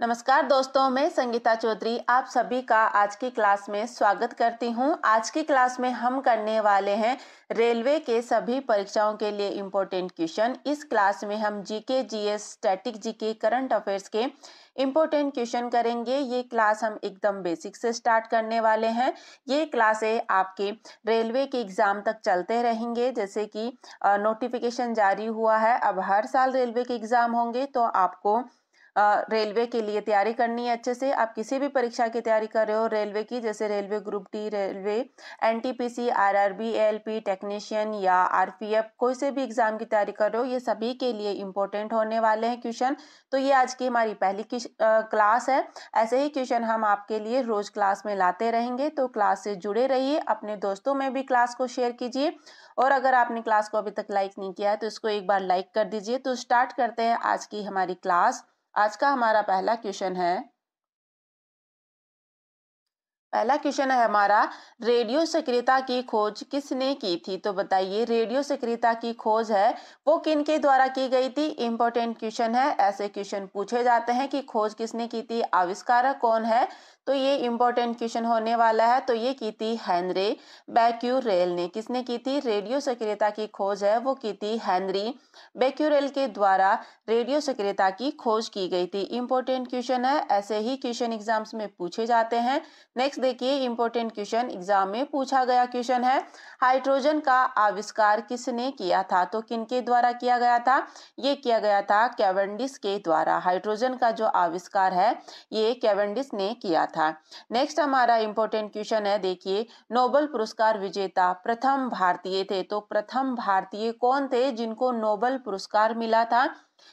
नमस्कार दोस्तों मैं संगीता चौधरी आप सभी का आज की क्लास में स्वागत करती हूं आज की क्लास में हम करने वाले हैं रेलवे के सभी परीक्षाओं के लिए इम्पोर्टेंट क्वेश्चन इस क्लास में हम GK GS static GK current affairs के इम्पोर्टेंट क्वेश्चन करेंगे ये क्लास हम एकदम बेसिक से स्टार्ट करने वाले हैं ये क्लासे आपके रेलवे के एग्ज़ाम तक चलते रहेंगे जैसे कि नोटिफिकेशन जारी हुआ है अब हर साल रेलवे के एग्ज़ाम होंगे तो आपको रेलवे के लिए तैयारी करनी है अच्छे से आप किसी भी परीक्षा की तैयारी कर रहे हो रेलवे की जैसे railway group D railway N T P C R R B L P technician या आर पी एफ कोई से भी एग्जाम की तैयारी कर रहे हो ये सभी के लिए इंपॉर्टेंट होने वाले हैं क्वेश्चन तो ये आज की हमारी पहली क्लास है ऐसे ही क्वेश्चन हम आपके लिए रोज क्लास में लाते रहेंगे तो क्लास से जुड़े रहिए अपने दोस्तों में भी क्लास को शेयर कीजिए और अगर आपने क्लास को अभी तक लाइक नहीं किया है तो इसको एक बार लाइक कर दीजिए तो स्टार्ट करते हैं आज की हमारी क्लास आज का हमारा पहला क्वेश्चन है पहला क्वेश्चन है हमारा रेडियो सक्रियता की खोज किसने की थी तो बताइए रेडियो सक्रियता की खोज है वो किन के द्वारा की गई थी इंपॉर्टेंट क्वेश्चन है ऐसे क्वेश्चन पूछे जाते हैं कि खोज किसने की थी आविष्कारक कौन है तो ये इंपॉर्टेंट क्वेश्चन होने वाला है तो ये की थी हेनरे बैक्यूरेल ने किसने की थी रेडियो सक्रियता की खोज है वो की थी हेनरी बैक्यूरेल के द्वारा रेडियो सक्रियता की खोज की गई थी इंपॉर्टेंट क्वेश्चन है ऐसे ही क्वेश्चन एग्जाम्स में पूछे जाते हैं नेक्स्ट देखिए इंपॉर्टेंट क्वेश्चन एग्जाम में पूछा गया क्वेश्चन है हाइड्रोजन का आविष्कार किसने किया था तो किनके द्वारा किया गया था ये किया गया था कैवेंडिस के द्वारा हाइड्रोजन का जो आविष्कार है ये कैवेंडिस ने किया था था नेक्स्ट हमारा इंपॉर्टेंट क्वेश्चन है देखिए नोबल पुरस्कार विजेता प्रथम भारतीय थे तो प्रथम भारतीय कौन थे जिनको नोबल पुरस्कार मिला था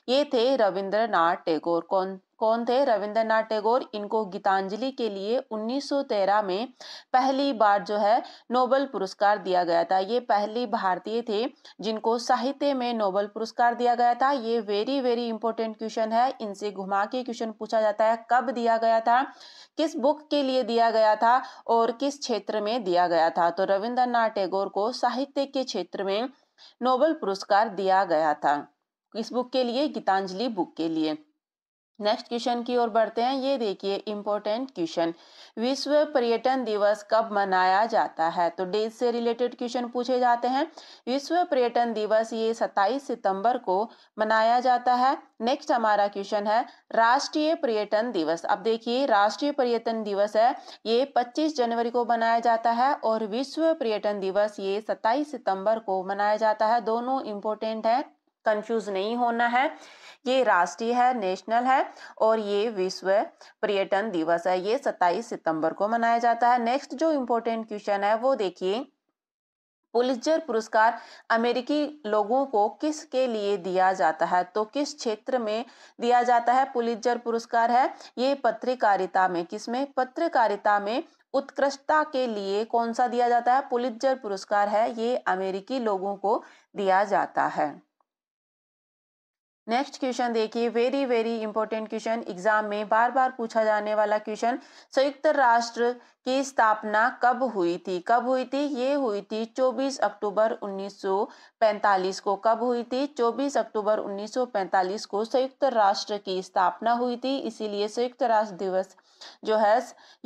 ये थे रविंद्रनाथ टैगोर कौन कौन थे रविंद्रनाथ टैगोर इनको गीतांजलि के लिए 1913 में पहली बार जो है नोबल पुरस्कार दिया गया था ये पहली भारतीय थे जिनको साहित्य में नोबल पुरस्कार दिया गया था ये वेरी वेरी इंपॉर्टेंट क्वेश्चन है इनसे घुमा के क्वेश्चन पूछा जाता है कब दिया गया था किस बुक के लिए दिया गया था और किस क्षेत्र में दिया गया था तो रविंद्रनाथ टैगोर को साहित्य के क्षेत्र में नोबल पुरस्कार दिया गया था किस बुक के लिए गीतांजलि बुक के लिए नेक्स्ट क्वेश्चन की ओर बढ़ते हैं ये देखिए इम्पोर्टेंट क्वेश्चन विश्व पर्यटन दिवस कब मनाया जाता है तो डेट से रिलेटेड क्वेश्चन पूछे जाते हैं विश्व पर्यटन दिवस ये 27 सितंबर को मनाया जाता है नेक्स्ट हमारा क्वेश्चन है राष्ट्रीय पर्यटन दिवस अब देखिए राष्ट्रीय पर्यटन दिवस है ये 25 जनवरी को मनाया जाता है और विश्व पर्यटन दिवस ये 27 सितंबर को मनाया जाता है दोनों इम्पोर्टेंट है कंफ्यूज नहीं होना है ये राष्ट्रीय है नेशनल है और ये विश्व पर्यटन दिवस है ये 27 सितंबर को मनाया जाता है नेक्स्ट जो इम्पोर्टेंट क्वेश्चन है वो देखिए पुलिसजर पुरस्कार अमेरिकी लोगों को किस के लिए दिया जाता है तो किस क्षेत्र में दिया जाता है पुलिसजर पुरस्कार है ये पत्रकारिता में किसमें पत्रकारिता में उत्कृष्टता के लिए कौन सा दिया जाता है पुलिसजर पुरस्कार है ये अमेरिकी लोगों को दिया जाता है नेक्स्ट क्वेश्चन देखिए very very important question exam में बार बार पूछा जाने वाला क्वेश्चन संयुक्त राष्ट्र की स्थापना कब हुई थी कब हुई थी ये हुई थी 24 अक्टूबर 1945 को कब हुई थी 24 अक्टूबर 1945 को संयुक्त राष्ट्र की स्थापना हुई थी इसीलिए संयुक्त राष्ट्र दिवस जो है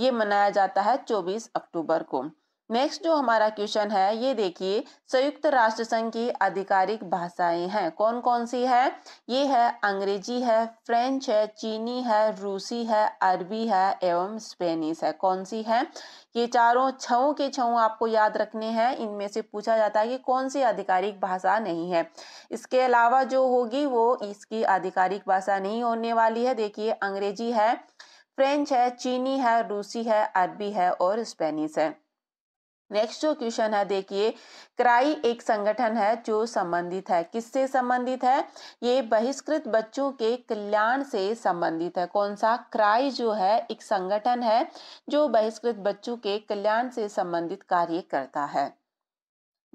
ये मनाया जाता है चौबीस अक्टूबर को नेक्स्ट जो हमारा क्वेश्चन है ये देखिए संयुक्त राष्ट्र संघ की आधिकारिक भाषाएं हैं कौन कौन सी है ये है अंग्रेजी है फ्रेंच है चीनी है रूसी है अरबी है एवं स्पेनिश है कौन सी है ये चारों छओ के छओ आपको याद रखने हैं इनमें से पूछा जाता है कि कौन सी आधिकारिक भाषा नहीं है इसके अलावा जो होगी वो इसकी आधिकारिक भाषा नहीं होने वाली है देखिए अंग्रेजी है फ्रेंच है चीनी है रूसी है अरबी है और स्पेनिश है नेक्स्ट जो क्वेश्चन है देखिए क्राई एक संगठन है जो संबंधित है किससे संबंधित है ये बहिष्कृत बच्चों के कल्याण से संबंधित है कौन सा क्राई जो है एक संगठन है जो बहिष्कृत बच्चों के कल्याण से संबंधित कार्य करता है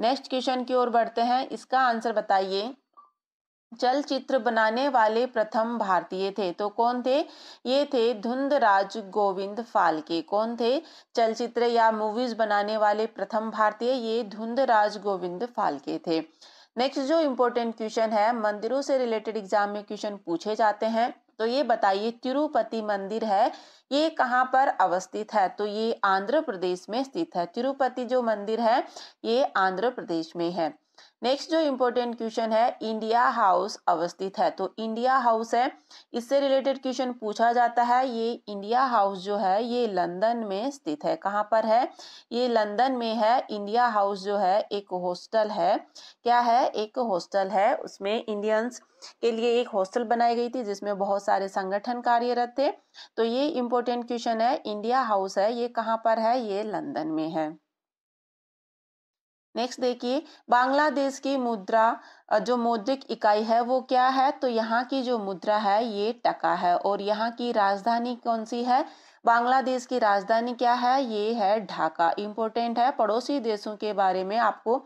नेक्स्ट क्वेश्चन की ओर बढ़ते हैं इसका आंसर बताइए चलचित्र बनाने वाले प्रथम भारतीय थे तो कौन थे ये थे धुंधराज गोविंद फालके कौन थे चलचित्र या मूवीज बनाने वाले प्रथम भारतीय ये धुंधराज गोविंद फालके थे नेक्स्ट जो इम्पोर्टेंट क्वेश्चन है मंदिरों से रिलेटेड एग्जाम में क्वेश्चन पूछे जाते हैं तो ये बताइए तिरुपति मंदिर है ये कहाँ पर अवस्थित है तो ये आंध्र प्रदेश में स्थित है तिरुपति जो मंदिर है ये आंध्र प्रदेश में है नेक्स्ट जो इम्पोर्टेंट क्वेश्चन है इंडिया हाउस अवस्थित है तो इंडिया हाउस है इससे रिलेटेड क्वेश्चन पूछा जाता है ये इंडिया हाउस जो है ये लंदन में स्थित है कहाँ पर है ये लंदन में है इंडिया हाउस जो है एक हॉस्टल है क्या है एक हॉस्टल है उसमें इंडियंस के लिए एक हॉस्टल बनाई गई थी जिसमें बहुत सारे संगठन कार्यरत थे तो ये इम्पोर्टेंट क्वेश्चन है इंडिया हाउस है ये कहाँ पर है ये लंदन में है नेक्स्ट देखिए बांग्लादेश की मुद्रा जो मौद्रिक इकाई है वो क्या है तो यहाँ की जो मुद्रा है ये टका है और यहाँ की राजधानी कौन सी है बांग्लादेश की राजधानी क्या है ये है ढाका इम्पोर्टेंट है पड़ोसी देशों के बारे में आपको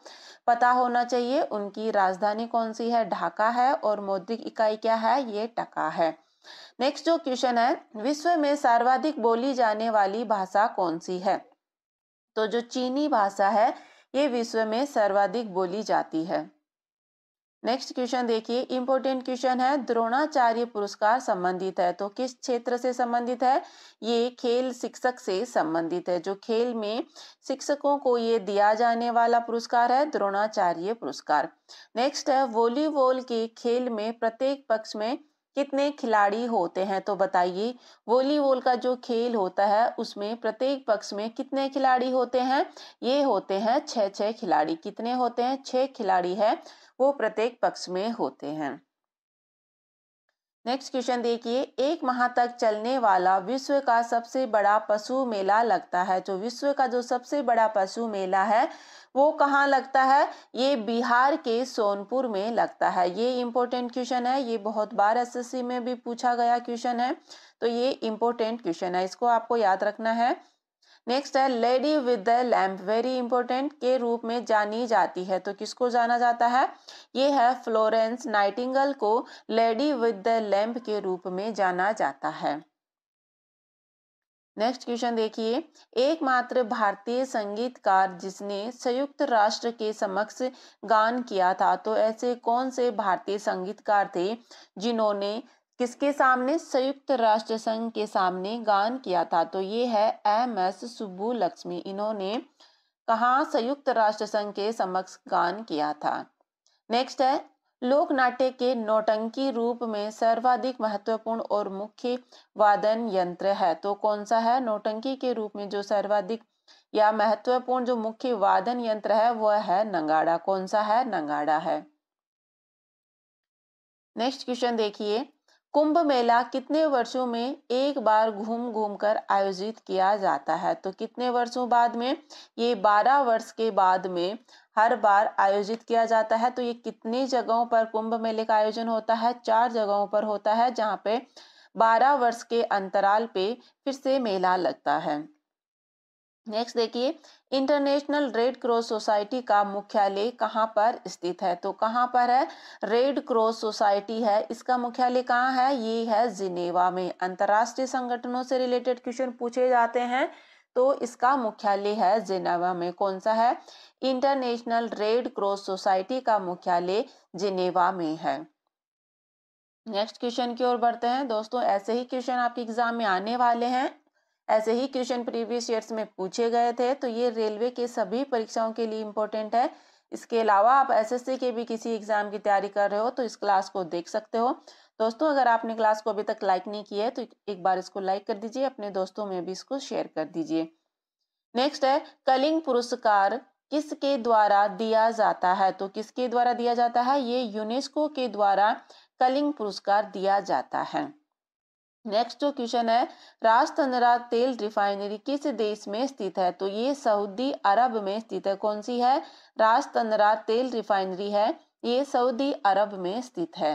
पता होना चाहिए उनकी राजधानी कौन सी है ढाका है और मौद्रिक इकाई क्या है ये टका है नेक्स्ट जो क्वेश्चन है विश्व में सर्वाधिक बोली जाने वाली भाषा कौन सी है तो जो चीनी भाषा है ये विश्व में सर्वाधिक बोली जाती है नेक्स्ट क्वेश्चन देखिए इंपॉर्टेंट क्वेश्चन है द्रोणाचार्य पुरस्कार संबंधित है तो किस क्षेत्र से संबंधित है ये खेल शिक्षक से संबंधित है जो खेल में शिक्षकों को ये दिया जाने वाला पुरस्कार है द्रोणाचार्य पुरस्कार नेक्स्ट है वॉलीबॉल के खेल में प्रत्येक पक्ष में कितने खिलाड़ी होते हैं तो बताइए वॉलीबॉल का जो खेल होता है उसमें प्रत्येक पक्ष में कितने खिलाड़ी होते हैं ये होते हैं छः छः खिलाड़ी कितने होते हैं छः खिलाड़ी है वो प्रत्येक पक्ष में होते हैं नेक्स्ट क्वेश्चन देखिए एक माह तक चलने वाला विश्व का सबसे बड़ा पशु मेला लगता है जो विश्व का जो सबसे बड़ा पशु मेला है वो कहाँ लगता है ये बिहार के सोनपुर में लगता है ये इम्पोर्टेंट क्वेश्चन है ये बहुत बार एसएससी में भी पूछा गया क्वेश्चन है तो ये इम्पोर्टेंट क्वेश्चन है इसको आपको याद रखना है नेक्स्ट है lady with the lamp very important के रूप में जानी जाती है तो किसको जाना जाता है ये है फ्लोरेंस नाइटिंगल को लेडी विद द लैम्प के रूप में जाना जाता है नेक्स्ट क्वेश्चन देखिए एकमात्र भारतीय संगीतकार जिसने संयुक्त राष्ट्र के समक्ष गान किया था तो ऐसे कौन से भारतीय संगीतकार थे जिन्होंने किसके सामने संयुक्त राष्ट्र संघ के सामने गान किया था तो ये है एम एस सुबू लक्ष्मी इन्होंने कहा संयुक्त राष्ट्र संघ के समक्ष गान किया था नेक्स्ट है लोक नाट्य के नौटंकी रूप में सर्वाधिक महत्वपूर्ण और मुख्य वादन यंत्र है तो कौन सा है नौटंकी के रूप में जो सर्वाधिक या महत्वपूर्ण जो मुख्य वादन यंत्र है वह है नंगाड़ा कौन सा है नंगाड़ा है नेक्स्ट क्वेश्चन देखिए कुंभ मेला कितने वर्षों में एक बार घूम घूम कर आयोजित किया जाता है तो कितने वर्षों बाद में ये बारह वर्ष के बाद में हर बार आयोजित किया जाता है तो ये कितने जगहों पर कुंभ मेले का आयोजन होता है चार जगहों पर होता है जहाँ पे बारह वर्ष के अंतराल पे फिर से मेला लगता है नेक्स्ट देखिए इंटरनेशनल रेड क्रॉस सोसाइटी का मुख्यालय कहाँ पर स्थित है तो कहाँ पर है रेड क्रॉस सोसाइटी है इसका मुख्यालय कहाँ है ये है जिनेवा में अंतर्राष्ट्रीय संगठनों से रिलेटेड क्वेश्चन पूछे जाते हैं तो इसका मुख्यालय है जिनेवा में कौन सा है इंटरनेशनल रेड क्रॉस सोसाइटी का मुख्यालय जिनेवा में है नेक्स्ट क्वेश्चन की ओर बढ़ते हैं दोस्तों ऐसे ही क्वेश्चन आपके एग्जाम में आने वाले हैं ऐसे ही क्वेश्चन प्रीवियस ईयर्स में पूछे गए थे तो ये रेलवे के सभी परीक्षाओं के लिए इम्पोर्टेंट है इसके अलावा आप एसएससी के भी किसी एग्जाम की तैयारी कर रहे हो तो इस क्लास को देख सकते हो दोस्तों अगर आपने क्लास को अभी तक लाइक नहीं किया है तो एक बार इसको लाइक कर दीजिए अपने दोस्तों में भी इसको शेयर कर दीजिए नेक्स्ट है कलिंग पुरस्कार किसके द्वारा दिया जाता है तो किसके द्वारा दिया जाता है ये यूनेस्को के द्वारा कलिंग पुरस्कार दिया जाता है नेक्स्ट जो क्वेश्चन है राजतंद्रा तेल रिफाइनरी किस देश में स्थित है तो ये सऊदी अरब में स्थित है कौन सी है राजतंद्रा तेल रिफाइनरी है ये सऊदी अरब में स्थित है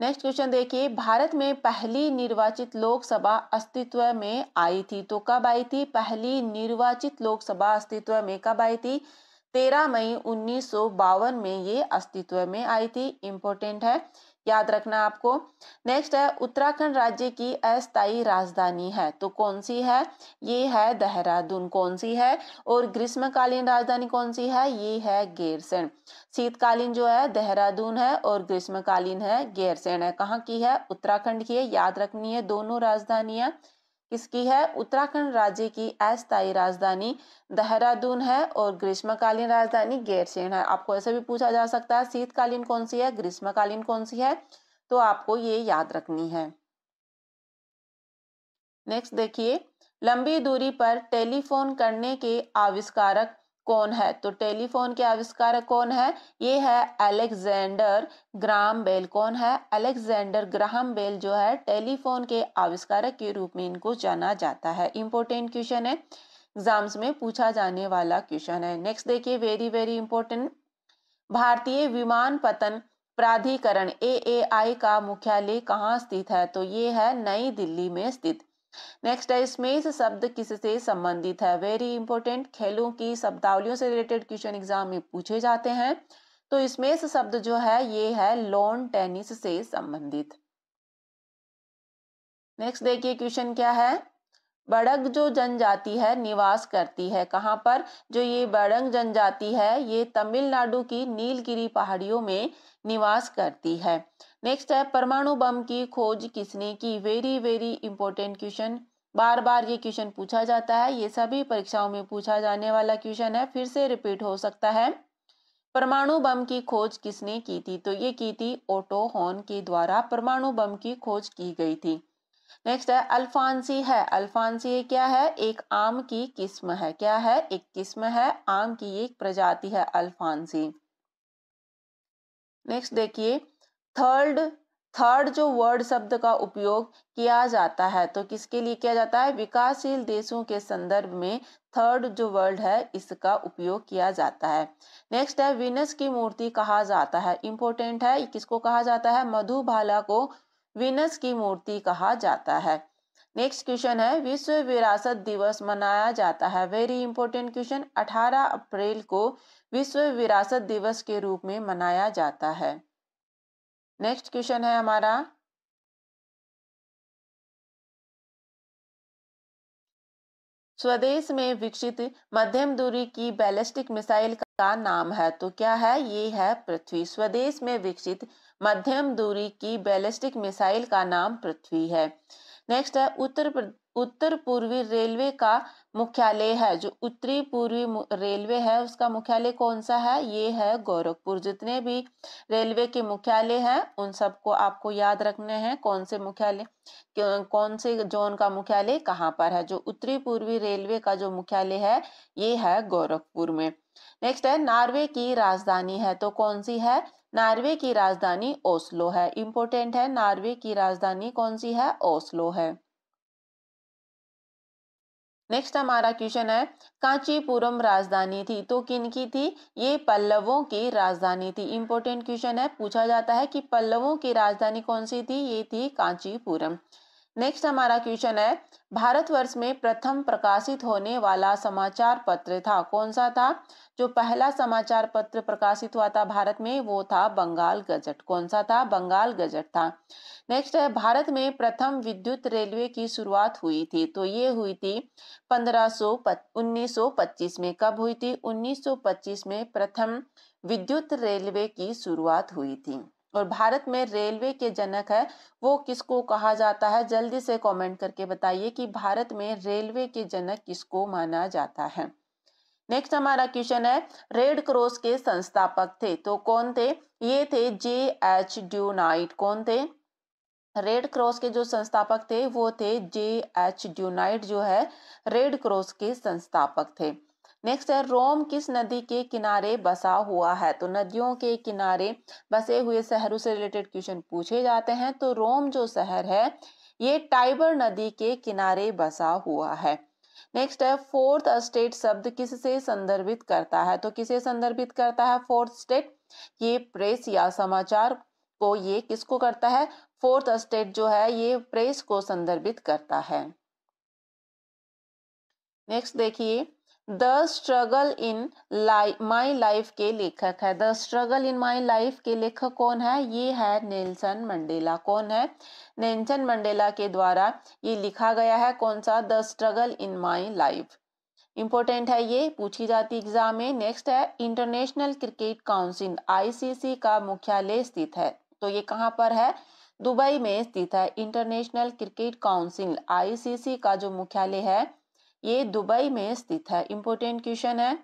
नेक्स्ट क्वेश्चन देखिए भारत में पहली निर्वाचित लोकसभा अस्तित्व में आई थी तो कब आई थी पहली निर्वाचित लोकसभा अस्तित्व में कब आई थी तेरह मई उन्नीस में ये अस्तित्व में आई थी इंपॉर्टेंट है याद रखना आपको नेक्स्ट है उत्तराखंड राज्य की अस्थायी राजधानी है तो कौन सी है ये है देहरादून कौन सी है और ग्रीष्मकालीन राजधानी कौन सी है ये है गेरसेन शीतकालीन जो है देहरादून है और ग्रीष्मकालीन है गेरसेन है कहाँ की है उत्तराखंड की है याद रखनी है दोनों राजधानियां किसकी है उत्तराखंड राज्य की अस्थायी राजधानी देहरादून है और ग्रीष्मकालीन राजधानी गैरसेन है आपको ऐसे भी पूछा जा सकता है शीतकालीन कौन सी है ग्रीष्मकालीन कौन सी है तो आपको ये याद रखनी है नेक्स्ट देखिए लंबी दूरी पर टेलीफोन करने के आविष्कारक कौन है तो टेलीफोन के आविष्कारक कौन है ये है अलेक्जेंडर ग्राम बेल कौन है अलेक्जेंडर ग्राम बेल जो है टेलीफोन के आविष्कारक के रूप में इनको जाना जाता है इंपॉर्टेंट क्वेश्चन है एग्जाम्स में पूछा जाने वाला क्वेश्चन है नेक्स्ट देखिए वेरी वेरी इंपॉर्टेंट भारतीय विमान पतन प्राधिकरण ए का मुख्यालय कहाँ स्थित है तो ये है नई दिल्ली में स्थित नेक्स्ट है स्मेज शब्द किससे संबंधित है वेरी इंपॉर्टेंट खेलों की शब्दावलियों से रिलेटेड क्वेश्चन एग्जाम में पूछे जाते हैं तो स्मेस शब्द जो है ये है लॉन टेनिस से संबंधित नेक्स्ट देखिए क्वेश्चन क्या है बड़ग जो जनजाति है निवास करती है कहाँ पर जो ये बड़ंग जनजाति है ये तमिलनाडु की नीलगिरी पहाड़ियों में निवास करती है नेक्स्ट है परमाणु बम की खोज किसने की वेरी वेरी इंपॉर्टेंट क्वेश्चन बार बार ये क्वेश्चन पूछा जाता है ये सभी परीक्षाओं में पूछा जाने वाला क्वेश्चन है फिर से रिपीट हो सकता है परमाणु बम की खोज किसने की थी तो ये की थी ओटो हॉर्न के द्वारा परमाणु बम की खोज की गई थी नेक्स्ट है अल्फांसी है अल्फांसी क्या है एक आम की किस्म है क्या है एक किस्म है आम की एक प्रजाति है अल्फांसी नेक्स्ट देखिए थर्ड थर्ड जो वर्ड शब्द का उपयोग किया जाता है तो किसके लिए किया जाता है विकासशील देशों के संदर्भ में थर्ड जो वर्ड है इसका उपयोग किया जाता है नेक्स्ट है विनस की मूर्ति कहा जाता है इंपॉर्टेंट है किसको कहा जाता है मधुबाला को विनस की मूर्ति कहा जाता है नेक्स्ट क्वेश्चन है विश्व विरासत दिवस मनाया जाता है वेरी इंपॉर्टेंट क्वेश्चन 18 अप्रैल को विश्व विरासत दिवस के रूप में मनाया जाता है नेक्स्ट क्वेश्चन है हमारा स्वदेश में विकसित मध्यम दूरी की बैलिस्टिक मिसाइल का नाम है तो क्या है ये है पृथ्वी स्वदेश में विकसित मध्यम दूरी की बैलिस्टिक मिसाइल का नाम पृथ्वी है नेक्स्ट है उत्तर उत्तर पूर्वी रेलवे का मुख्यालय है जो उत्तरी पूर्वी रेलवे है उसका मुख्यालय कौन सा है ये है गोरखपुर जितने भी रेलवे के मुख्यालय हैं उन सबको आपको याद रखने हैं कौन से मुख्यालय कौन से जोन का मुख्यालय कहाँ पर है जो उत्तरी पूर्वी रेलवे का जो मुख्यालय है ये है गोरखपुर में नेक्स्ट है नॉर्वे की राजधानी है तो कौन सी है नार्वे की राजधानी ओस्लो है इंपॉर्टेंट है नार्वे की राजधानी कौन सी है ओस्लो है नेक्स्ट हमारा क्वेश्चन है कांचीपुरम राजधानी थी तो किन की थी ये पल्लवों की राजधानी थी इंपॉर्टेंट क्वेश्चन है पूछा जाता है कि पल्लवों की राजधानी कौन सी थी ये थी कांचीपुरम नेक्स्ट हमारा क्वेश्चन है भारतवर्ष में प्रथम प्रकाशित होने वाला समाचार पत्र था कौन सा था जो पहला समाचार पत्र प्रकाशित हुआ था भारत में वो था बंगाल गजट कौन सा था बंगाल गजट था नेक्स्ट है भारत में प्रथम विद्युत रेलवे की शुरुआत हुई थी तो ये हुई थी पंद्रह सो में कब हुई थी 1925 में प्रथम विद्युत रेलवे की शुरुआत हुई थी और भारत में रेलवे के जनक है वो किसको कहा जाता है जल्दी से कमेंट करके बताइए कि भारत में रेलवे के जनक किसको माना जाता है नेक्स्ट हमारा क्वेश्चन है रेड क्रॉस के संस्थापक थे तो कौन थे ये थे जे एच ड्यू नाइट कौन थे रेड क्रॉस के जो संस्थापक थे वो थे जे एच ड्यूनाइट जो है रेड क्रॉस के संस्थापक थे नेक्स्ट है रोम किस नदी के किनारे बसा हुआ है तो नदियों के किनारे बसे हुए शहरों से रिलेटेड क्वेश्चन पूछे जाते हैं तो रोम जो शहर है ये टाइबर नदी के किनारे बसा हुआ है नेक्स्ट है फोर्थ स्टेट शब्द किससे संदर्भित करता है तो किसे संदर्भित करता है फोर्थ स्टेट ये प्रेस या समाचार को ये किसको करता है फोर्थ स्टेट जो है ये प्रेस को संदर्भित करता है नेक्स्ट देखिए the struggle in life my life के लेखक है the struggle in my life के लेखक कौन है ये है नेल्सन मंडेला कौन है नेल्सन मंडेला के द्वारा ये लिखा गया है कौन सा the struggle in my life important है ये पूछी जाती एग्जाम में नेक्स्ट है इंटरनेशनल क्रिकेट काउंसिल आईसीसी का मुख्यालय स्थित है तो ये कहाँ पर है दुबई में स्थित है इंटरनेशनल क्रिकेट काउंसिल आईसीसी का जो मुख्यालय है ये दुबई में स्थित है इंपोर्टेंट क्वेश्चन है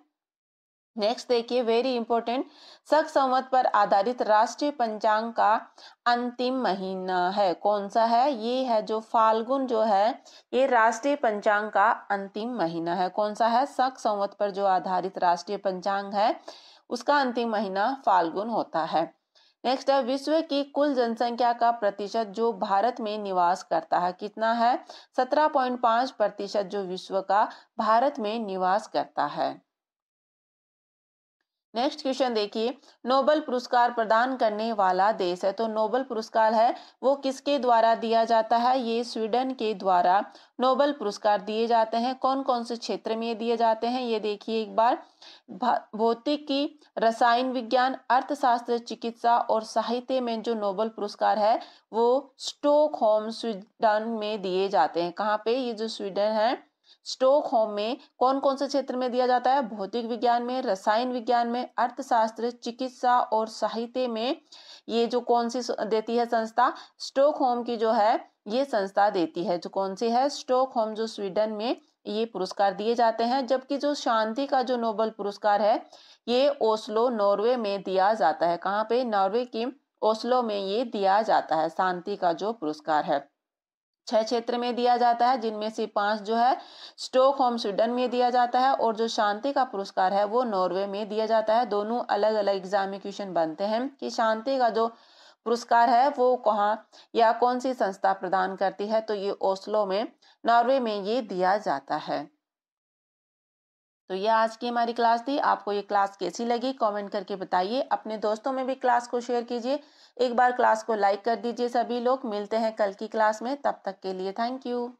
नेक्स्ट देखिए वेरी इंपॉर्टेंट सख संवत पर आधारित राष्ट्रीय पंचांग का अंतिम महीना है कौन सा है ये है जो फाल्गुन जो है ये राष्ट्रीय पंचांग का अंतिम महीना है कौन सा है सख संवत पर जो आधारित राष्ट्रीय पंचांग है उसका अंतिम महीना फाल्गुन होता है नेक्स्ट है विश्व की कुल जनसंख्या का प्रतिशत जो भारत में निवास करता है कितना है 17.5 प्रतिशत जो विश्व का भारत में निवास करता है नेक्स्ट क्वेश्चन देखिए नोबल पुरस्कार प्रदान करने वाला देश है तो नोबल पुरस्कार है वो किसके द्वारा दिया जाता है ये स्वीडन के द्वारा नोबल पुरस्कार दिए जाते हैं कौन कौन से क्षेत्र में दिए जाते हैं ये देखिए एक बार भौतिकी रसायन विज्ञान अर्थशास्त्र चिकित्सा और साहित्य में जो नोबल पुरस्कार है वो स्टोक स्वीडन में दिए जाते हैं कहाँ पे ये जो स्वीडन है स्टोक होम में कौन कौन से क्षेत्र में दिया जाता है भौतिक विज्ञान में रसायन विज्ञान में अर्थशास्त्र चिकित्सा और साहित्य में ये जो कौन सी देती है संस्था स्टोक होम की जो है ये संस्था देती है जो कौन सी है स्टोक होम जो स्वीडन में ये पुरस्कार दिए जाते हैं जबकि जो शांति का जो नोबल पुरस्कार है ये ओस्लो नॉर्वे में दिया जाता है कहाँ पे नॉर्वे की ओस्लो में ये दिया जाता है शांति का जो पुरस्कार है छह क्षेत्र में दिया जाता है जिनमें से पांच जो है स्टोक होम स्वीडन में दिया जाता है और जो शांति का पुरस्कार है वो नॉर्वे में दिया जाता है दोनों अलग अलग एग्जाम क्वेश्चन बनते हैं कि शांति का जो पुरस्कार है वो कहाँ या कौन सी संस्था प्रदान करती है तो ये ओस्लो में नॉर्वे में ये दिया जाता है तो ये आज की हमारी क्लास थी आपको ये क्लास कैसी लगी कमेंट करके बताइए अपने दोस्तों में भी क्लास को शेयर कीजिए एक बार क्लास को लाइक कर दीजिए सभी लोग मिलते हैं कल की क्लास में तब तक के लिए थैंक यू